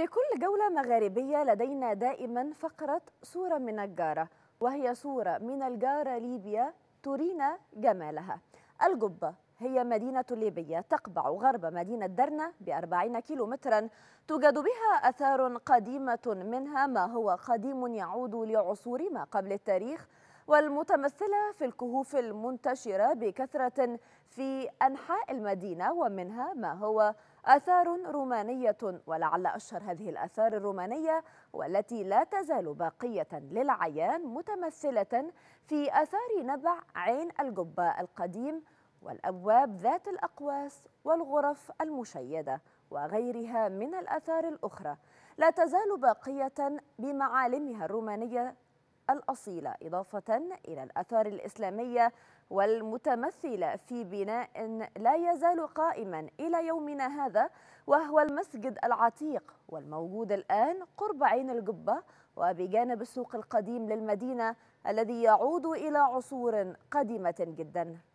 في كل جولة مغاربية لدينا دائما فقرة صورة من الجارة وهي صورة من الجارة ليبيا ترينا جمالها الجبة هي مدينة ليبية تقبع غرب مدينة درنة بأربعين كيلومترا توجد بها أثار قديمة منها ما هو قديم يعود لعصور ما قبل التاريخ والمتمثلة في الكهوف المنتشرة بكثرة في أنحاء المدينة ومنها ما هو آثار رومانية ولعل أشهر هذه الآثار الرومانية والتي لا تزال باقية للعيان متمثلة في آثار نبع عين الجبة القديم والأبواب ذات الأقواس والغرف المشيدة وغيرها من الآثار الأخرى لا تزال باقية بمعالمها الرومانية الأصيلة إضافة إلى الأثار الإسلامية والمتمثلة في بناء لا يزال قائما إلى يومنا هذا وهو المسجد العتيق والموجود الآن قرب عين القبة وبجانب السوق القديم للمدينة الذي يعود إلى عصور قديمة جداً